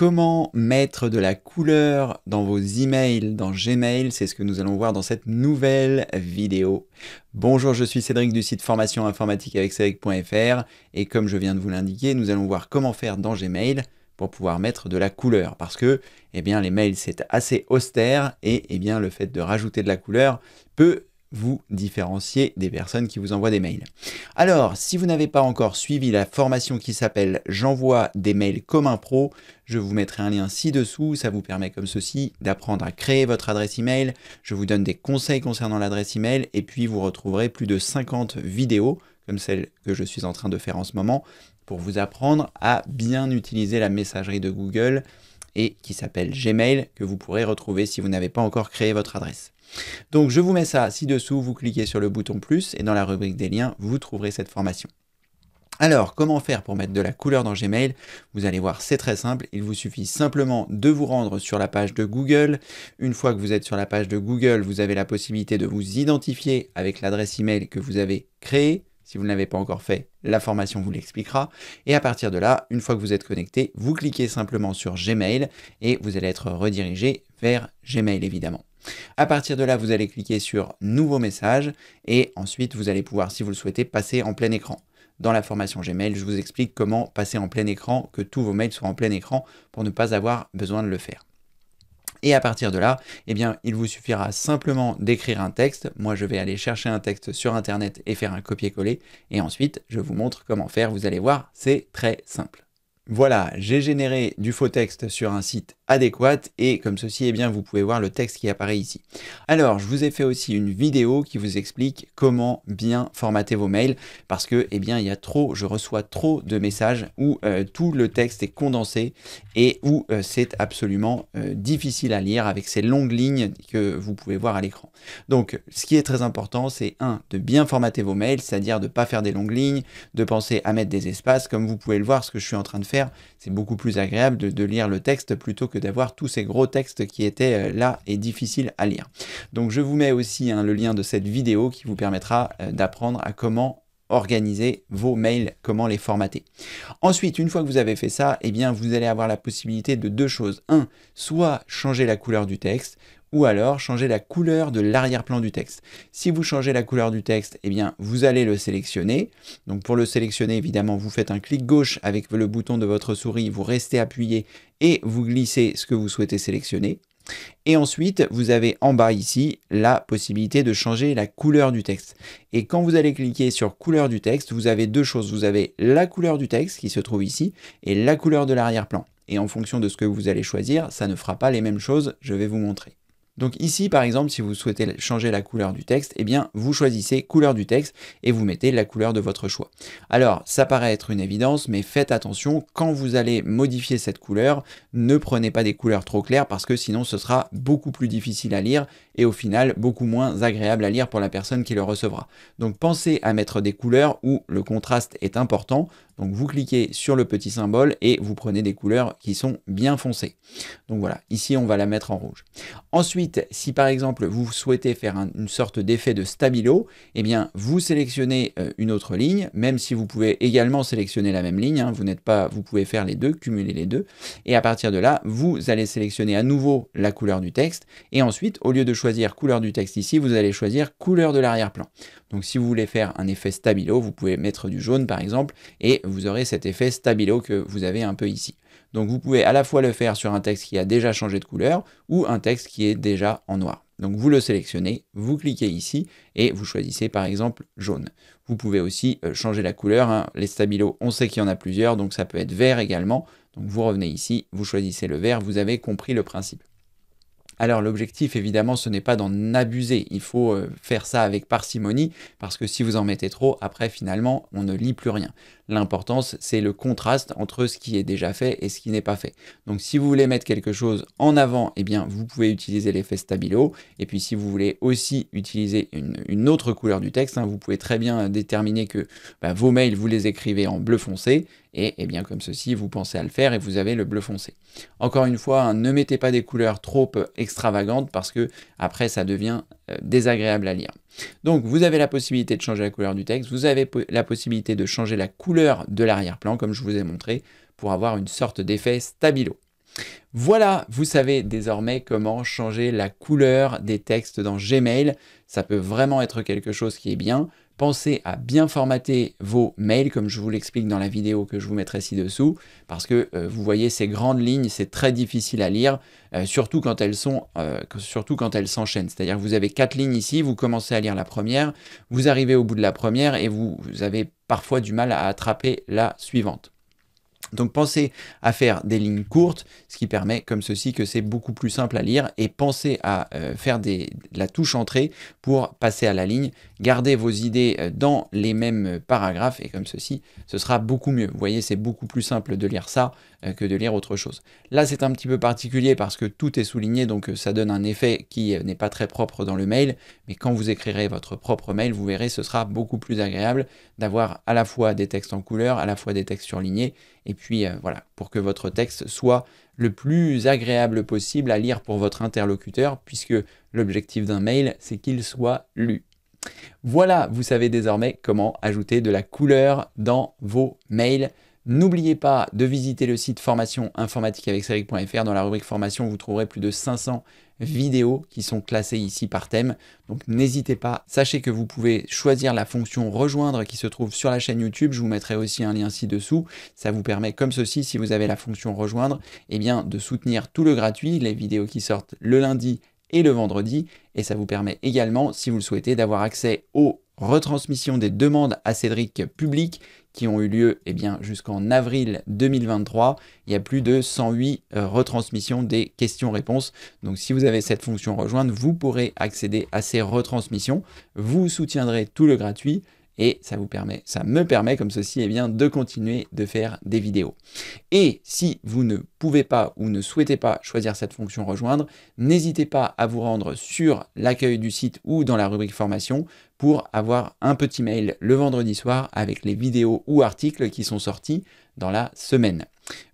comment mettre de la couleur dans vos emails, dans Gmail, c'est ce que nous allons voir dans cette nouvelle vidéo. Bonjour, je suis Cédric du site formation informatique avec Cédric.fr et comme je viens de vous l'indiquer, nous allons voir comment faire dans Gmail pour pouvoir mettre de la couleur parce que eh bien, les mails c'est assez austère et eh bien, le fait de rajouter de la couleur peut vous différencier des personnes qui vous envoient des mails. Alors, si vous n'avez pas encore suivi la formation qui s'appelle J'envoie des mails comme un pro, je vous mettrai un lien ci-dessous. Ça vous permet comme ceci d'apprendre à créer votre adresse email. Je vous donne des conseils concernant l'adresse email et puis vous retrouverez plus de 50 vidéos comme celle que je suis en train de faire en ce moment pour vous apprendre à bien utiliser la messagerie de Google et qui s'appelle Gmail que vous pourrez retrouver si vous n'avez pas encore créé votre adresse. Donc je vous mets ça ci-dessous, vous cliquez sur le bouton plus et dans la rubrique des liens, vous trouverez cette formation. Alors, comment faire pour mettre de la couleur dans Gmail Vous allez voir, c'est très simple. Il vous suffit simplement de vous rendre sur la page de Google. Une fois que vous êtes sur la page de Google, vous avez la possibilité de vous identifier avec l'adresse email que vous avez créée si vous ne l'avez pas encore fait, la formation vous l'expliquera. Et à partir de là, une fois que vous êtes connecté, vous cliquez simplement sur Gmail et vous allez être redirigé vers Gmail évidemment. À partir de là, vous allez cliquer sur Nouveau message et ensuite vous allez pouvoir, si vous le souhaitez, passer en plein écran. Dans la formation Gmail, je vous explique comment passer en plein écran, que tous vos mails soient en plein écran pour ne pas avoir besoin de le faire. Et à partir de là, eh bien, il vous suffira simplement d'écrire un texte. Moi, je vais aller chercher un texte sur Internet et faire un copier-coller. Et ensuite, je vous montre comment faire. Vous allez voir, c'est très simple. Voilà, j'ai généré du faux texte sur un site adéquat et comme ceci, eh bien, vous pouvez voir le texte qui apparaît ici. Alors, je vous ai fait aussi une vidéo qui vous explique comment bien formater vos mails parce que, eh bien, il y a trop, je reçois trop de messages où euh, tout le texte est condensé et où euh, c'est absolument euh, difficile à lire avec ces longues lignes que vous pouvez voir à l'écran. Donc, ce qui est très important, c'est un, de bien formater vos mails, c'est-à-dire de ne pas faire des longues lignes, de penser à mettre des espaces, comme vous pouvez le voir, ce que je suis en train de faire c'est beaucoup plus agréable de, lire le texte plutôt que d'avoir tous ces gros textes qui étaient euh, là et difficiles à lire. Donc je vous mets aussi hein, le lien de cette vidéo qui vous permettra euh, d'apprendre à comment organiser vos mails, comment les formater. Ensuite, une fois que vous avez fait ça, eh bien, vous allez avoir la possibilité de deux choses. Un, soit changer la couleur du texte, ou alors changer la couleur de l'arrière-plan du texte. Si vous changez la couleur du texte, eh bien, vous allez le sélectionner. Donc pour le sélectionner, évidemment, vous faites un clic gauche avec le bouton de votre souris, vous restez appuyé et vous glissez ce que vous souhaitez sélectionner. Et ensuite, vous avez en bas ici la possibilité de changer la couleur du texte. Et quand vous allez cliquer sur couleur du texte, vous avez deux choses. Vous avez la couleur du texte qui se trouve ici et la couleur de l'arrière-plan. Et en fonction de ce que vous allez choisir, ça ne fera pas les mêmes choses. Je vais vous montrer. Donc ici, par exemple, si vous souhaitez changer la couleur du texte, eh bien, vous choisissez couleur du texte et vous mettez la couleur de votre choix. Alors, ça paraît être une évidence, mais faites attention, quand vous allez modifier cette couleur, ne prenez pas des couleurs trop claires parce que sinon ce sera beaucoup plus difficile à lire et au final beaucoup moins agréable à lire pour la personne qui le recevra. Donc pensez à mettre des couleurs où le contraste est important, donc vous cliquez sur le petit symbole et vous prenez des couleurs qui sont bien foncées. Donc voilà, ici on va la mettre en rouge. Ensuite, si par exemple vous souhaitez faire une sorte d'effet de stabilo, eh bien vous sélectionnez euh, une autre ligne, même si vous pouvez également sélectionner la même ligne, hein. vous n'êtes pas, vous pouvez faire les deux, cumuler les deux, et à partir de là, vous allez sélectionner à nouveau la couleur du texte, et ensuite, au lieu de choisir couleur du texte ici, vous allez choisir couleur de l'arrière-plan. Donc si vous voulez faire un effet stabilo, vous pouvez mettre du jaune par exemple, et vous aurez cet effet stabilo que vous avez un peu ici. Donc vous pouvez à la fois le faire sur un texte qui a déjà changé de couleur ou un texte qui est déjà en noir. Donc vous le sélectionnez, vous cliquez ici et vous choisissez par exemple jaune. Vous pouvez aussi euh, changer la couleur. Hein. Les stabilos, on sait qu'il y en a plusieurs, donc ça peut être vert également. Donc vous revenez ici, vous choisissez le vert, vous avez compris le principe. Alors l'objectif évidemment ce n'est pas d'en abuser, il faut euh, faire ça avec parcimonie parce que si vous en mettez trop, après finalement on ne lit plus rien. L'importance, c'est le contraste entre ce qui est déjà fait et ce qui n'est pas fait. Donc si vous voulez mettre quelque chose en avant, eh bien, vous pouvez utiliser l'effet Stabilo. Et puis si vous voulez aussi utiliser une, autre couleur du texte, hein, vous pouvez très bien euh, déterminer que bah, vos mails, vous les écrivez en bleu foncé. Et eh bien comme ceci, vous pensez à le faire et vous avez le bleu foncé. Encore une fois, hein, ne mettez pas des couleurs trop euh, extravagantes parce que après ça devient euh, désagréable à lire. Donc vous avez la possibilité de changer la couleur du texte, vous avez la possibilité de changer la couleur de l'arrière-plan comme je vous ai montré pour avoir une sorte d'effet stabilo. Voilà, vous savez désormais comment changer la couleur des textes dans Gmail. Ça peut vraiment être quelque chose qui est bien pensez à bien formater vos mails, comme je vous l'explique dans la vidéo que je vous mettrai ci-dessous, parce que euh, vous voyez ces grandes lignes, c'est très difficile à lire, euh, surtout quand elles euh, surtout quand elles s'enchaînent. C'est-à-dire que vous avez quatre lignes ici, vous commencez à lire la première, vous arrivez au bout de la première et vous, avez parfois du mal à attraper la suivante. Donc pensez à faire des lignes courtes, ce qui permet comme ceci que c'est beaucoup plus simple à lire et pensez à faire la touche entrée pour passer à la ligne gardez vos idées euh, dans les mêmes euh, paragraphes et comme ceci, ce sera beaucoup mieux. Vous voyez, c'est beaucoup plus simple de lire ça euh, que de lire autre chose. Là, c'est un petit peu particulier parce que tout est souligné, donc ça donne un effet qui n'est pas très propre dans le mail, mais quand vous écrirez votre propre mail, vous verrez, ce sera beaucoup plus agréable d'avoir à la fois des textes en couleur, à la fois des textes surlignés, et puis voilà, pour que votre texte soit le plus agréable possible à lire pour votre interlocuteur, puisque l'objectif d'un mail, c'est qu'il soit lu. Voilà, vous savez désormais comment ajouter de la couleur dans vos mails. N'oubliez pas de visiter le site formation informatique avec Dans la rubrique formation, vous trouverez plus de 500 vidéos qui sont classées ici par thème. Donc n'hésitez pas. Sachez que vous pouvez choisir la fonction rejoindre qui se trouve sur la chaîne YouTube. Je vous mettrai aussi un lien ci-dessous. Ça vous permet, comme ceci, si vous avez la fonction rejoindre, eh bien, de soutenir tout le gratuit, les vidéos qui sortent le lundi et le vendredi. Et ça vous permet également, si vous le souhaitez, d'avoir accès aux retransmissions des demandes à Cédric public qui ont eu lieu et eh bien, jusqu'en avril 2023. Il y a plus de 108 euh, retransmissions des questions-réponses. Donc si vous avez cette fonction rejointe, vous pourrez accéder à ces retransmissions. Vous soutiendrez tout le gratuit et ça vous permet, ça me permet comme ceci, eh bien, de continuer de faire des vidéos. Et si vous ne pouvez pas ou ne souhaitez pas choisir cette fonction rejoindre, n'hésitez pas à vous rendre sur l'accueil du site ou dans la rubrique formation pour avoir un petit mail le vendredi soir avec les vidéos ou articles qui sont sortis dans la semaine.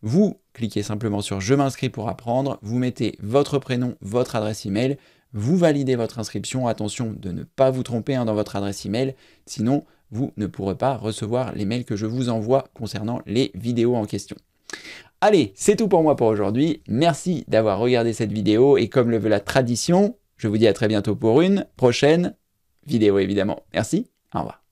Vous cliquez simplement sur Je m'inscris pour apprendre, vous mettez votre prénom, votre adresse email, vous validez votre inscription. Attention de ne pas vous tromper hein, dans votre adresse email, sinon vous ne pourrez pas recevoir les mails que je vous envoie concernant les vidéos en question. Allez, c'est tout pour moi pour aujourd'hui. Merci d'avoir regardé cette vidéo et comme le veut la tradition, je vous dis à très bientôt pour une prochaine vidéo évidemment. Merci, au revoir.